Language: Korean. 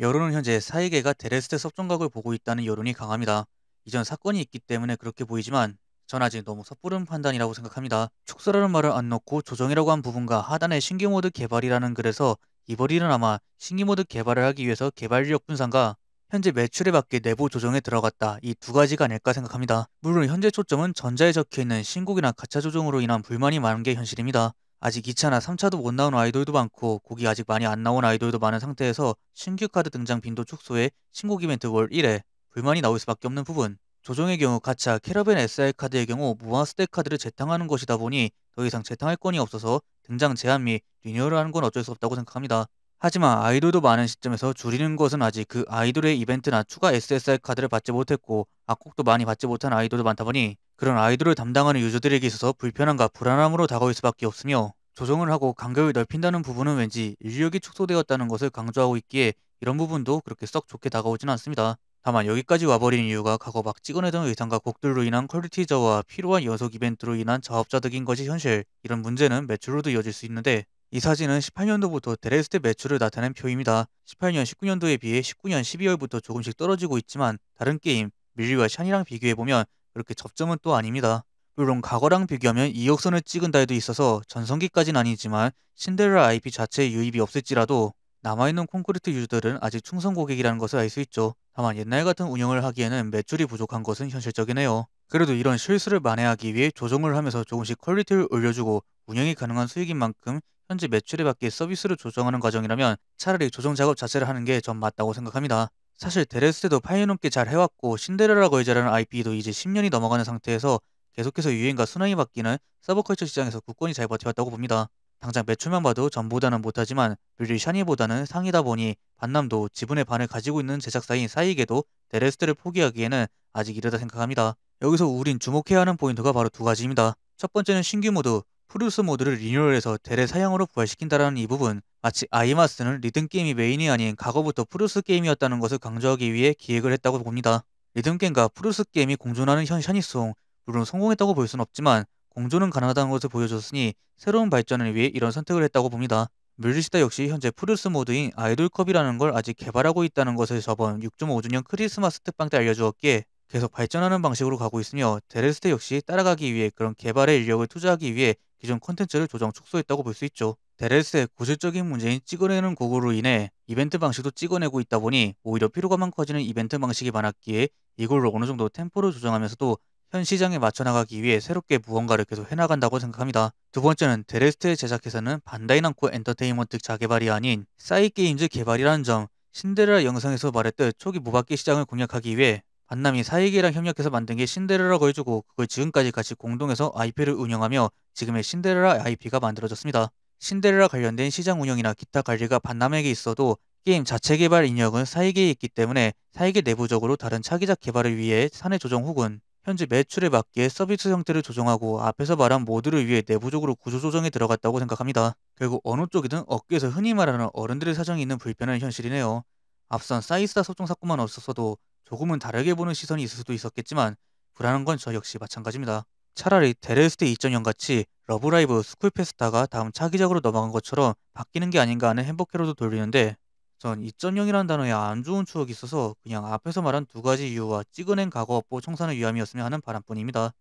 여론은 현재 사이계가 데레스테 섭정각을 보고 있다는 여론이 강합니다. 이전 사건이 있기 때문에 그렇게 보이지만 전 아직 너무 섣부른 판단이라고 생각합니다. 축소라는 말을 안 넣고 조정이라고 한 부분과 하단의 신규모드 개발이라는 글에서 이버리는 아마 신규모드 개발을 하기 위해서 개발력 분산과 현재 매출에 맞게 내부 조정에 들어갔다 이 두 가지가 아닐까 생각합니다. 물론 현재 초점은 전자에 적혀있는 신곡이나 가차 조정으로 인한 불만이 많은 게 현실입니다. 아직 2차나 3차도 못 나온 아이돌도 많고 곡이 아직 많이 안 나온 아이돌도 많은 상태에서 신규 카드 등장 빈도 축소에 신곡 이벤트 월 1회 불만이 나올 수밖에 없는 부분 조정의 경우 가차 캐러밴 SR 카드의 경우 무한 스택 카드를 재탕하는 것이다 보니 더 이상 재탕할 건이 없어서 등장 제한 및 리뉴얼을 하는 건 어쩔 수 없다고 생각합니다. 하지만 아이돌도 많은 시점에서 줄이는 것은 아직 그 아이돌의 이벤트나 추가 SSR 카드를 받지 못했고 악곡도 많이 받지 못한 아이돌도 많다 보니 그런 아이돌을 담당하는 유저들에게 있어서 불편함과 불안함으로 다가올 수밖에 없으며 조정을 하고 간격을 넓힌다는 부분은 왠지 인력이 축소되었다는 것을 강조하고 있기에 이런 부분도 그렇게 썩 좋게 다가오진 않습니다. 다만 여기까지 와버린 이유가 과거 막 찍어내던 의상과 곡들로 인한 퀄리티 저와 필요한 연속 이벤트로 인한 자업자득인 것이 현실 이런 문제는 매출로도 이어질 수 있는데 이 사진은 18년도부터 드레스트 매출을 나타낸 표입니다. 18년, 19년도에 비해 19년 12월부터 조금씩 떨어지고 있지만 다른 게임, 밀리와 샨이랑 비교해보면 그렇게 접점은 또 아닙니다. 물론 과거랑 비교하면 2억선을 찍은 달도 있어서 전성기까진 아니지만 신데렐라 IP 자체의 유입이 없을지라도 남아있는 콘크리트 유저들은 아직 충성 고객이라는 것을 알 수 있죠. 다만 옛날 같은 운영을 하기에는 매출이 부족한 것은 현실적이네요. 그래도 이런 실수를 만회하기 위해 조정을 하면서 조금씩 퀄리티를 올려주고 운영이 가능한 수익인 만큼 현재 매출에 맞게 서비스를 조정하는 과정이라면 차라리 조정 작업 자체를 하는 게 전 맞다고 생각합니다. 사실 데레스 때도 이년 넘게 잘 해왔고 신데렐라 걸자라는 IP도 이제 10년이 넘어가는 상태에서 계속해서 유행과 순환이 바뀌는 서브컬처 시장에서 굳건히 잘 버텨왔다고 봅니다. 당장 매출만 봐도 전보다는 못하지만 뷰리 샤니보다는 상이다 보니 반남도 지분의 반을 가지고 있는 제작사인 사이에게도 데레스트를 포기하기에는 아직 이르다 생각합니다. 여기서 우린 주목해야 하는 포인트가 바로 두 가지입니다. 첫 번째는 신규 모드, 프루스 모드를 리뉴얼해서 대래 사양으로 부활시킨다라는 이 부분 마치 아이마스는 리듬게임이 메인이 아닌 과거부터 프루스 게임이었다는 것을 강조하기 위해 기획을 했다고 봅니다. 리듬게임과 프루스 게임이 공존하는 현 샤니송 물론 성공했다고 볼 수는 없지만 공존은 가능하다는 것을 보여줬으니 새로운 발전을 위해 이런 선택을 했다고 봅니다. 뮬리시다 역시 현재 프루스 모드인 아이돌컵이라는 걸 아직 개발하고 있다는 것을 저번 6.5주년 크리스마스 특방 때 알려주었기에 계속 발전하는 방식으로 가고 있으며 데레스테 역시 따라가기 위해 그런 개발의 인력을 투자하기 위해 기존 콘텐츠를 조정 축소했다고 볼 수 있죠. 데레스의 고질적인 문제인 찍어내는 곡으로 인해 이벤트 방식도 찍어내고 있다 보니 오히려 피로감만 커지는 이벤트 방식이 많았기에 이걸로 어느 정도 템포를 조정하면서도 현 시장에 맞춰 나가기 위해 새롭게 무언가를 계속 해나간다고 생각합니다. 두 번째는 데레스트의 제작회사는 반다이 남코 엔터테인먼트 자개발이 아닌 사이게임즈 개발이라는 점 신데렐라 영상에서 말했듯 초기 무바퀴 시장을 공략하기 위해 반남이 사이게랑 협력해서 만든 게 신데렐라 걸주고 그걸 지금까지 같이 공동해서 IP를 운영하며 지금의 신데렐라 IP가 만들어졌습니다. 신데렐라 관련된 시장 운영이나 기타 관리가 반남에게 있어도 게임 자체 개발 인력은 사익에 있기 때문에 사익의 내부적으로 다른 차기작 개발을 위해 사내 조정 혹은 현재 매출에 맞게 서비스 형태를 조정하고 앞에서 말한 모두를 위해 내부적으로 구조 조정에 들어갔다고 생각합니다. 결국 어느 쪽이든 업계에서 흔히 말하는 어른들의 사정이 있는 불편한 현실이네요. 앞선 사이스타 소송 사건만 없었어도 조금은 다르게 보는 시선이 있을 수도 있었겠지만 불안한 건 저 역시 마찬가지입니다. 차라리 데레스테2.0 같이 러브라이브 스쿨페스타가 다음 차기작으로 넘어간 것처럼 바뀌는 게 아닌가 하는 행복해로도 돌리는데 전 2.0이라는 단어에 안 좋은 추억이 있어서 그냥 앞에서 말한 두 가지 이유와 찍어낸 과거 업보 청산을 위함이었으면 하는 바람뿐입니다.